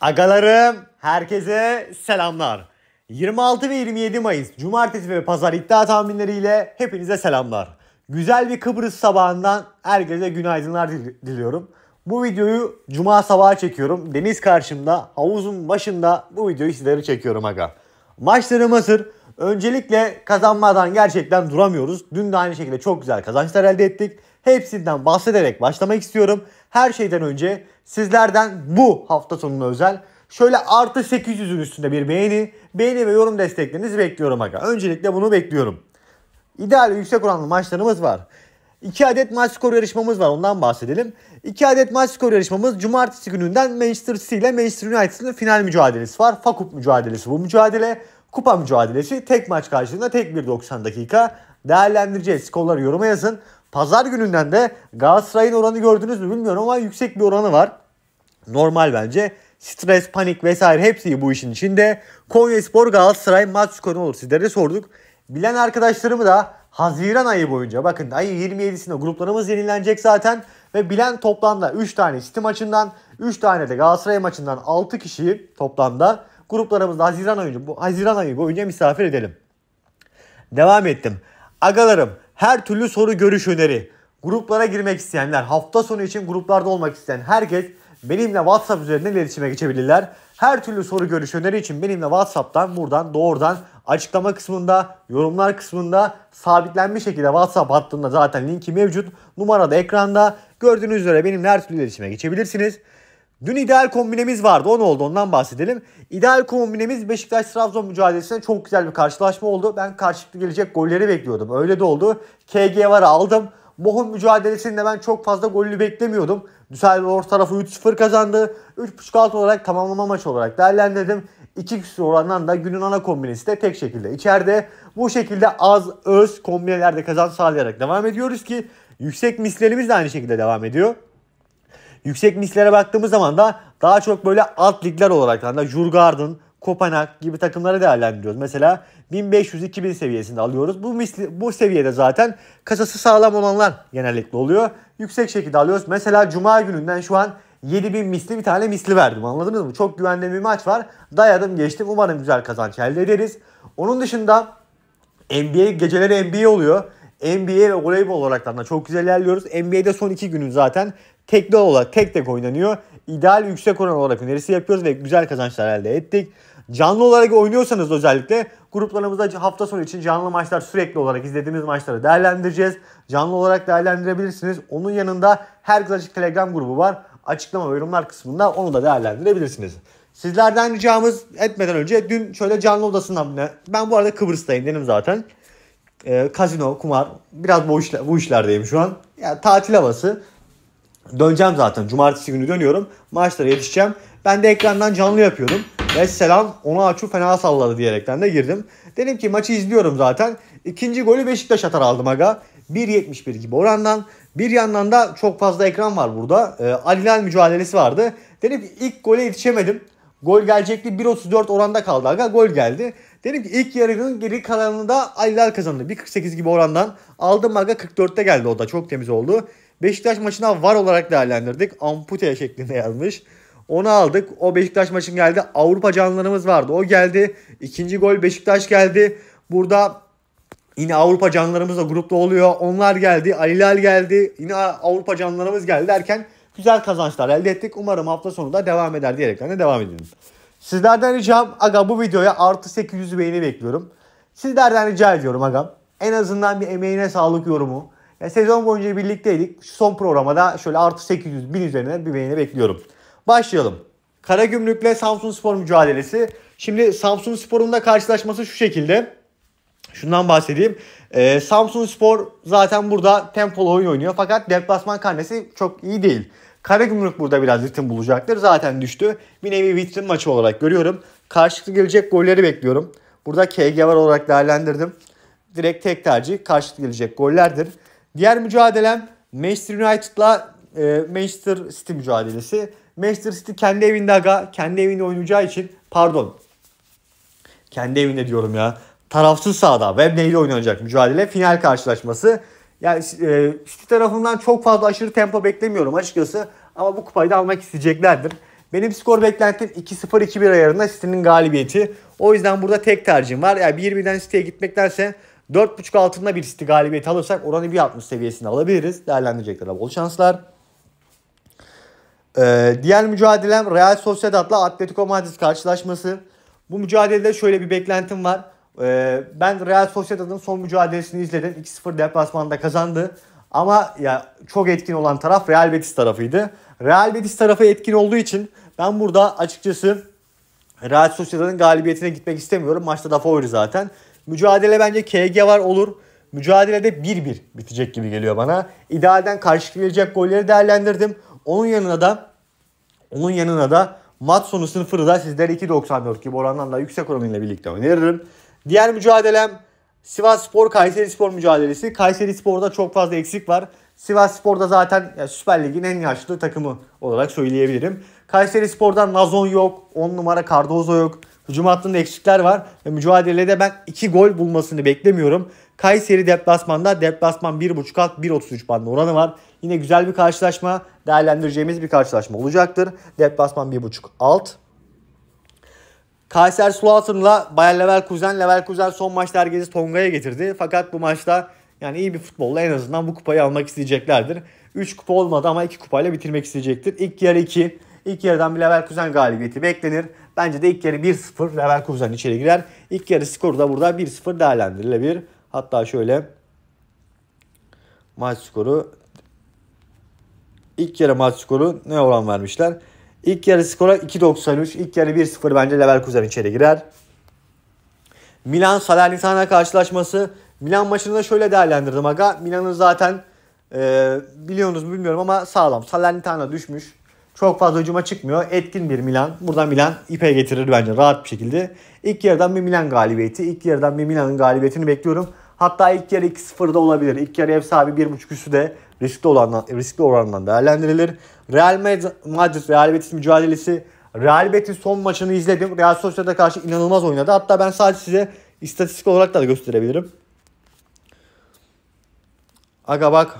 Agalarım, herkese selamlar. 26 ve 27 Mayıs Cumartesi ve Pazar iddia tahminleriyle hepinize selamlar. Güzel bir Kıbrıs sabahından herkese günaydınlar dil- diliyorum. Bu videoyu Cuma sabahı çekiyorum. Deniz karşımda, havuzun başında bu videoyu sizlere çekiyorum aga. Maçları Mısır. Öncelikle kazanmadan gerçekten duramıyoruz. Dün de aynı şekilde çok güzel kazançlar elde ettik. Hepsinden bahsederek başlamak istiyorum. Her şeyden önce sizlerden bu hafta sonuna özel şöyle artı 800'ün üstünde bir beğeni, beğeni ve yorum desteklerinizi bekliyorum aga. Öncelikle bunu bekliyorum. İdeal yüksek oranlı maçlarımız var. 2 adet maç skoru yarışmamız var ondan bahsedelim. 2 adet maç skoru yarışmamız cumartesi gününden Manchester City ile Manchester United'ın final mücadelesi var. Fakup mücadelesi bu mücadele. Kupa mücadelesi tek maç karşılığında tek bir 90 dakika. Değerlendireceğiz. Skorları yoruma yazın. Pazar gününden de Galatasaray'ın oranı gördünüz mü bilmiyorum ama yüksek bir oranı var. Normal bence. Stres, panik vesaire hepsi bu işin içinde. Konya Spor Galatasaray maç skoru olur. Sizlere sorduk. Bilen arkadaşlarımı da Haziran ayı boyunca bakın ayı 27'sinde gruplarımız yenilenecek zaten. Ve bilen toplamda 3 tane City maçından 3 tane de Galatasaray maçından 6 kişi toplamda gruplarımızda Haziran oyuncu bu Haziran ayı boyunca misafir edelim. Devam ettim. Agalarım her türlü soru görüş öneri. Gruplara girmek isteyenler, hafta sonu için gruplarda olmak isteyen herkes benimle WhatsApp üzerinden iletişime geçebilirler. Her türlü soru görüş öneri için benimle WhatsApp'tan buradan doğrudan açıklama kısmında, yorumlar kısmında sabitlenmiş şekilde WhatsApp hattında zaten linki mevcut. numara da ekranda. Gördüğünüz üzere benimle her türlü iletişime geçebilirsiniz. Dün ideal kombinemiz vardı. O ne oldu ondan bahsedelim. İdeal kombinemiz Beşiktaş-Trabzon mücadelesinde çok güzel bir karşılaşma oldu. Ben karşılıklı gelecek golleri bekliyordum. Öyle de oldu. KG var aldım. Bohum mücadelesinde ben çok fazla gollü beklemiyordum. Düsseldorf tarafı 3-0 kazandı. 3.5 alt olarak tamamlama maçı olarak değerlendirdim. 2 küsur orandan da günün ana kombinesi de tek şekilde içeride. Bu şekilde az öz kombinelerde kazanç sağlayarak devam ediyoruz ki yüksek mislerimiz de aynı şekilde devam ediyor. Yüksek mislere baktığımız zaman da daha çok böyle alt ligler olarak da Jurgardın, Kopanak gibi takımları değerlendiriyoruz. Mesela 1500-2000 seviyesinde alıyoruz. Bu misli, bu seviyede zaten kasası sağlam olanlar genellikle oluyor. Yüksek şekilde alıyoruz. Mesela cuma gününden şu an 7000 misli bir tane misli verdim. Anladınız mı? Çok güvenli bir maç var. Dayadım geçtim. Umarım güzel kazanç elde ederiz. Onun dışında NBA geceleri NBA oluyor. NBA ve voleybol olarak da çok güzel ilerliyoruz. NBA'de son iki günün zaten tekli olarak tek tek oynanıyor. İdeal yüksek oran olarak önerisi yapıyoruz ve güzel kazançlar elde ettik. Canlı olarak oynuyorsanız özellikle gruplarımızda hafta sonu için canlı maçlar sürekli olarak izlediğimiz maçları değerlendireceğiz. Canlı olarak değerlendirebilirsiniz. Onun yanında her Klasik Telegram grubu var. Açıklama ve yorumlar kısmında onu da değerlendirebilirsiniz. Sizlerden ricamız etmeden önce dün şöyle canlı odasından ben bu arada Kıbrıs'tayım dedim zaten. E, kazino, kumar biraz bu, işler, bu işlerdeyim şu an. Yani tatil havası. Döneceğim zaten. Cumartesi günü dönüyorum. Maçlara yetişeceğim. Ben de ekrandan canlı yapıyordum. Ve selam ona açu fena salladı diyerekten de girdim. Dedim ki maçı izliyorum zaten. İkinci golü Beşiktaş atar aldım aga. 1.71 gibi orandan. Bir yandan da çok fazla ekran var burada. E, ee, Aliler mücadelesi vardı. Dedim ki ilk gole yetişemedim. Gol gelecekti. 1.34 oranda kaldı aga. Gol geldi. Dedim ki ilk yarının geri kalanını da Aliler kazandı. 1.48 gibi orandan. Aldım aga 44'te geldi o da. Çok temiz oldu. Beşiktaş maçına var olarak değerlendirdik. Ampute şeklinde yazmış. Onu aldık. O Beşiktaş maçın geldi. Avrupa canlılarımız vardı. O geldi. İkinci gol Beşiktaş geldi. Burada yine Avrupa canlarımız da grupta oluyor. Onlar geldi. Alilal geldi. Yine Avrupa canlılarımız geldi derken güzel kazançlar elde ettik. Umarım hafta sonu da devam eder diyerekten de devam edelim. Sizlerden ricam aga bu videoya artı 800 beğeni bekliyorum. Sizlerden rica ediyorum agam. En azından bir emeğine sağlık yorumu e, sezon boyunca birlikteydik. son programda şöyle artı 800 bin üzerine bir beğeni bekliyorum. Başlayalım. Karagümrük'le Samsun Spor mücadelesi. Şimdi Samsun Spor'un da karşılaşması şu şekilde. Şundan bahsedeyim. Ee, Samsun Spor zaten burada tempolu oyun oynuyor. Fakat deplasman karnesi çok iyi değil. Karagümrük burada biraz ritim bulacaktır. Zaten düştü. Bir nevi vitrin maçı olarak görüyorum. Karşılıklı gelecek golleri bekliyorum. Burada KG var olarak değerlendirdim. Direkt tek tercih karşılıklı gelecek gollerdir. Diğer mücadelem Manchester United'la e, Manchester City mücadelesi. Manchester City kendi evinde aga, kendi evinde oynayacağı için pardon. Kendi evinde diyorum ya. Tarafsız sahada Wembley ile oynanacak mücadele final karşılaşması. Yani e, City tarafından çok fazla aşırı tempo beklemiyorum açıkçası. Ama bu kupayı da almak isteyeceklerdir. Benim skor beklentim 2-0-2-1 ayarında City'nin galibiyeti. O yüzden burada tek tercihim var. Yani 1-1'den City'ye gitmektense 4.5 altında bir City galibiyeti alırsak oranı bir 1.60 seviyesinde alabiliriz. Değerlendirecekler bol şanslar. Ee, diğer mücadelem Real Sociedad'la Atletico Madrid karşılaşması. Bu mücadelede şöyle bir beklentim var. Ee, ben Real Sociedad'ın son mücadelesini izledim. 2-0 deplasmanda kazandı. Ama ya çok etkin olan taraf Real Betis tarafıydı. Real Betis tarafı etkin olduğu için ben burada açıkçası Real Sociedad'ın galibiyetine gitmek istemiyorum. Maçta da favori zaten. Mücadele bence KG var olur. Mücadelede 1-1 bitecek gibi geliyor bana. İdealden karşı gelecek golleri değerlendirdim. Onun yanına da onun yanına da mat sonu sınıfını da sizlere 2.94 gibi orandan da yüksek oranıyla birlikte öneririm. Diğer mücadelem Sivas Spor Kayseri Spor mücadelesi. Kayseri Spor'da çok fazla eksik var. Sivas Spor'da zaten ya, Süper Lig'in en yaşlı takımı olarak söyleyebilirim. Kayseri Spor'dan Nazon yok. 10 numara Cardozo yok. Hücum hattında eksikler var ve mücadelede ben 2 gol bulmasını beklemiyorum. Kayseri deplasmanda deplasman 1.5 alt 1.33 bandında oranı var. Yine güzel bir karşılaşma değerlendireceğimiz bir karşılaşma olacaktır. Deplasman 1.5 alt. Kayseri Sulahatır'la Bayer Leverkusen. Leverkusen son maçta herkesi Tonga'ya getirdi. Fakat bu maçta yani iyi bir futbolla en azından bu kupayı almak isteyeceklerdir. 3 kupa olmadı ama 2 kupayla bitirmek isteyecektir. İlk yarı 2, İlk yarıdan bir Leverkusen galibiyeti beklenir. Bence de ilk yarı 1-0 Leverkusen içeri girer. İlk yarı skoru da burada 1-0 değerlendirilebilir. Hatta şöyle maç skoru ilk yarı maç skoru ne oran vermişler? İlk yarı skora 2.93, İlk yarı 1-0 bence Leverkusen içeri girer. Milan Salernitana karşılaşması. Milan maçını da şöyle değerlendirdim aga. Milan'ın zaten e, biliyorsunuz bilmiyorum ama sağlam. Salernitana düşmüş. Çok fazla hücuma çıkmıyor. Etkin bir Milan. Buradan Milan ipe getirir bence rahat bir şekilde. İlk yarıdan bir Milan galibiyeti. İlk yarıdan bir Milan'ın galibiyetini bekliyorum. Hatta ilk yarı 2 da olabilir. İlk yarı ev sahibi 1.5 üstü de riskli olandan, riskli oranından değerlendirilir. Real Madrid Real Betis mücadelesi Real Betis son maçını izledim. Real Sociedad'a karşı inanılmaz oynadı. Hatta ben sadece size istatistik olarak da gösterebilirim. Aga bak.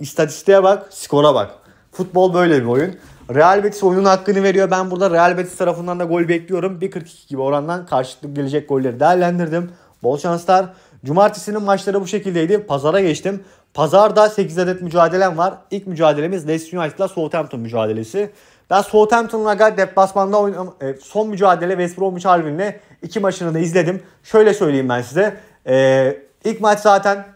istatistiğe bak. Skora bak. Futbol böyle bir oyun. Real Betis oyunun hakkını veriyor. Ben burada Real Betis tarafından da gol bekliyorum. 1.42 gibi orandan karşılıklı gelecek golleri değerlendirdim. Bol şanslar. Cumartesinin maçları bu şekildeydi. Pazara geçtim. Pazarda 8 adet mücadelem var. İlk mücadelemiz Leicester United ile Southampton mücadelesi. Ben Southampton'la gayet deplasmanda oynam e, son mücadele West Bromwich Albion'le iki maçını da izledim. Şöyle söyleyeyim ben size. Ee, ilk maç zaten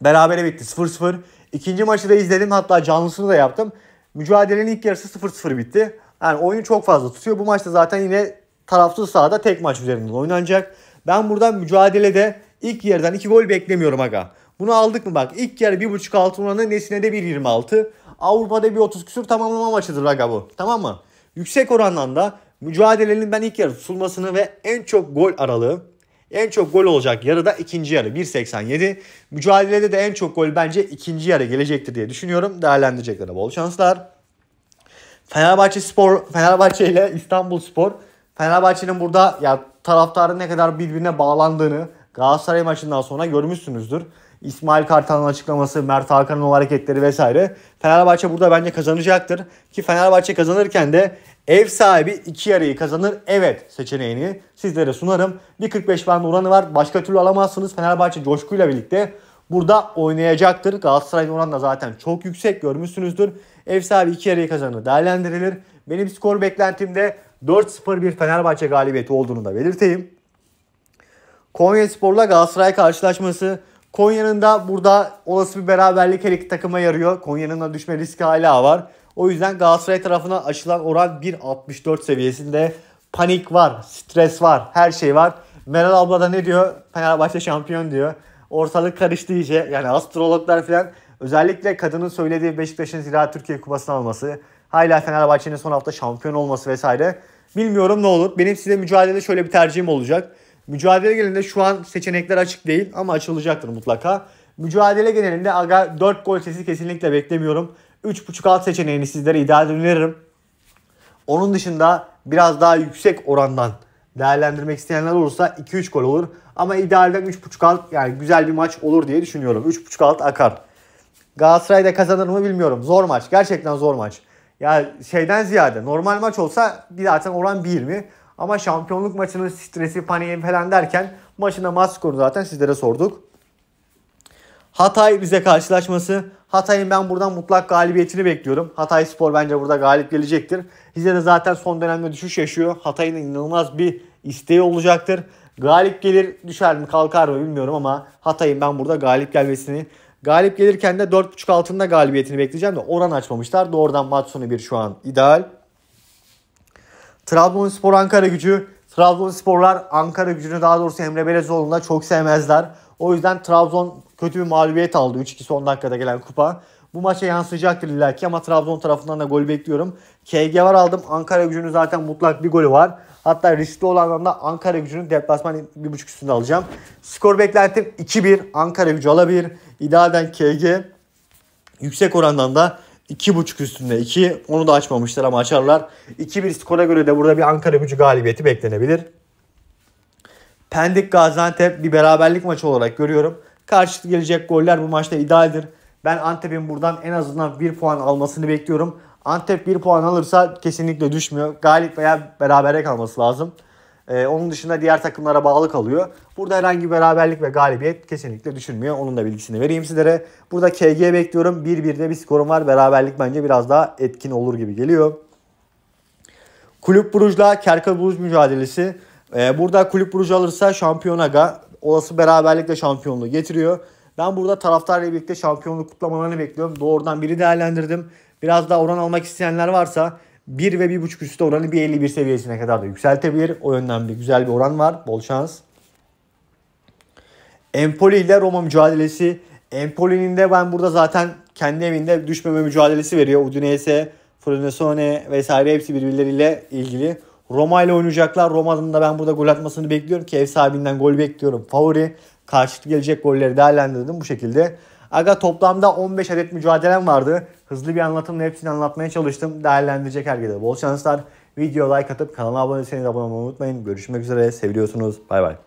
berabere bitti 0-0. İkinci maçı da izledim hatta canlısını da yaptım. Mücadelenin ilk yarısı 0-0 bitti. Yani oyun çok fazla tutuyor. Bu maçta zaten yine tarafsız sahada tek maç üzerinden oynanacak. Ben buradan mücadelede ilk yerden 2 gol beklemiyorum aga. Bunu aldık mı bak ilk yarı 1.5 altın oranı Nesine'de 1.26. Avrupa'da bir 1.30 küsür tamamlama maçıdır aga bu. Tamam mı? Yüksek orandan da mücadelenin ben ilk yarı tutulmasını ve en çok gol aralığı en çok gol olacak yarı da ikinci yarı 1.87. Mücadelede de en çok gol bence ikinci yarı gelecektir diye düşünüyorum. Değerlendireceklerine bol şanslar. Fenerbahçe Spor, Fenerbahçe ile İstanbul Spor. Fenerbahçe'nin burada ya taraftarın ne kadar birbirine bağlandığını Galatasaray maçından sonra görmüşsünüzdür. İsmail Kartal'ın açıklaması, Mert Hakan'ın o hareketleri vesaire. Fenerbahçe burada bence kazanacaktır. Ki Fenerbahçe kazanırken de ev sahibi iki yarıyı kazanır evet seçeneğini sizlere sunarım. Bir 45 band oranı var. Başka türlü alamazsınız. Fenerbahçe coşkuyla birlikte burada oynayacaktır. Galatasaray'ın oranı da zaten çok yüksek görmüşsünüzdür. Ev sahibi iki yarıyı kazanır değerlendirilir. Benim skor beklentimde 4-0 bir Fenerbahçe galibiyeti olduğunu da belirteyim. Konya Spor'la Galatasaray karşılaşması Konya'nın da burada olası bir beraberlik her iki takıma yarıyor. Konya'nın da düşme riski hala var. O yüzden Galatasaray tarafına açılan oran 1.64 seviyesinde panik var, stres var, her şey var. Meral abla da ne diyor? Fenerbahçe şampiyon diyor. Ortalık karıştı iyice. Yani astrologlar falan özellikle kadının söylediği Beşiktaş'ın Ziraat Türkiye Kupası'nı alması, hala Fenerbahçe'nin son hafta şampiyon olması vesaire. Bilmiyorum ne olur. Benim size mücadelede şöyle bir tercihim olacak. Mücadele genelinde şu an seçenekler açık değil ama açılacaktır mutlaka. Mücadele genelinde aga 4 gol sesi kesinlikle beklemiyorum. 3.5 alt seçeneğini sizlere ideal öneririm. Onun dışında biraz daha yüksek orandan değerlendirmek isteyenler olursa 2-3 gol olur. Ama idealden 3.5 alt yani güzel bir maç olur diye düşünüyorum. 3.5 alt akar. Galatasaray'da kazanır mı bilmiyorum. Zor maç. Gerçekten zor maç. Ya yani şeyden ziyade normal maç olsa bir zaten oran mi? Ama şampiyonluk maçının stresi, paniği falan derken maçına maç skoru zaten sizlere sorduk. Hatay bize karşılaşması. Hatay'ın ben buradan mutlak galibiyetini bekliyorum. Hatay Spor bence burada galip gelecektir. Rize de zaten son dönemde düşüş yaşıyor. Hatay'ın inanılmaz bir isteği olacaktır. Galip gelir düşer mi kalkar mı bilmiyorum ama Hatay'ın ben burada galip gelmesini Galip gelirken de 4.5 altında galibiyetini bekleyeceğim de oran açmamışlar. Doğrudan maç sonu bir şu an ideal. Trabzonspor Ankara gücü. Trabzonsporlar Ankara gücünü daha doğrusu Emre Belezoğlu'na çok sevmezler. O yüzden Trabzon kötü bir mağlubiyet aldı. 3-2 son dakikada gelen kupa. Bu maça yansıyacaktır ki ama Trabzon tarafından da gol bekliyorum. KG var aldım. Ankara gücünün zaten mutlak bir golü var. Hatta riskli olan da Ankara gücünün deplasman 1.5 üstünde alacağım. Skor beklentim 2-1 Ankara gücü alabilir. İdealden KG. Yüksek orandan da 2.5 üstünde 2. Onu da açmamışlar ama açarlar. 2-1 skora göre de burada bir Ankara gücü galibiyeti beklenebilir. Pendik Gaziantep bir beraberlik maçı olarak görüyorum. Karşılıklı gelecek goller bu maçta idealdir. Ben Antep'in buradan en azından 1 puan almasını bekliyorum. Antep 1 puan alırsa kesinlikle düşmüyor. Galip veya berabere kalması lazım. E, onun dışında diğer takımlara bağlı kalıyor. Burada herhangi bir beraberlik ve galibiyet kesinlikle düşünmüyor. Onun da bilgisini vereyim sizlere. Burada KG bekliyorum. 1-1'de bir skorum var. Beraberlik bence biraz daha etkin olur gibi geliyor. Kulüp Brugge'la Kerkel Brugge mücadelesi. E, burada Kulüp Brugge alırsa şampiyonaga olası beraberlikle şampiyonluğu getiriyor. Ben burada taraftarla birlikte şampiyonluk kutlamalarını bekliyorum. Doğrudan biri değerlendirdim. Biraz daha oran almak isteyenler varsa 1 ve 1.5 üstü oranı bir 51 seviyesine kadar da yükseltebilir. O yönden bir güzel bir oran var. Bol şans. Empoli ile Roma mücadelesi. Empoli'nin de ben burada zaten kendi evinde düşmeme mücadelesi veriyor. Udinese, Frosinone vesaire hepsi birbirleriyle ilgili. Roma ile oynayacaklar. Roma'nın da ben burada gol atmasını bekliyorum ki ev sahibinden gol bekliyorum. Favori karşılıklı gelecek golleri değerlendirdim bu şekilde. Aga toplamda 15 adet mücadelem vardı. Hızlı bir anlatımla hepsini anlatmaya çalıştım. Değerlendirecek herkese bol şanslar. Video like atıp kanala abone değilseniz abone olmayı unutmayın. Görüşmek üzere. Seviyorsunuz. Bay bay.